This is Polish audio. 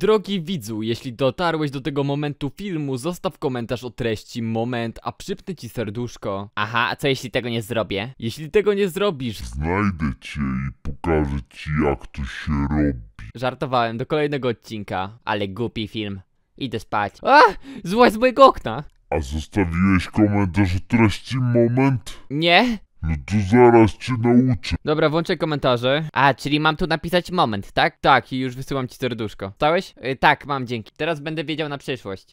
Drogi widzu, jeśli dotarłeś do tego momentu filmu, zostaw komentarz o treści, moment, a przypnę ci serduszko. Aha, a co jeśli tego nie zrobię? Jeśli tego nie zrobisz... Znajdę cię i pokażę ci jak to się robi. Żartowałem, do kolejnego odcinka. Ale głupi film. Idę spać. A! Złaź z mojego okna! A zostawiłeś komentarz o treści moment? Nie? No to zaraz cię nauczę. Dobra, włączę komentarze. A, czyli mam tu napisać moment, tak? Tak, i już wysyłam ci serduszko. Stałeś? Y, tak, mam, dzięki. Teraz będę wiedział na przyszłość.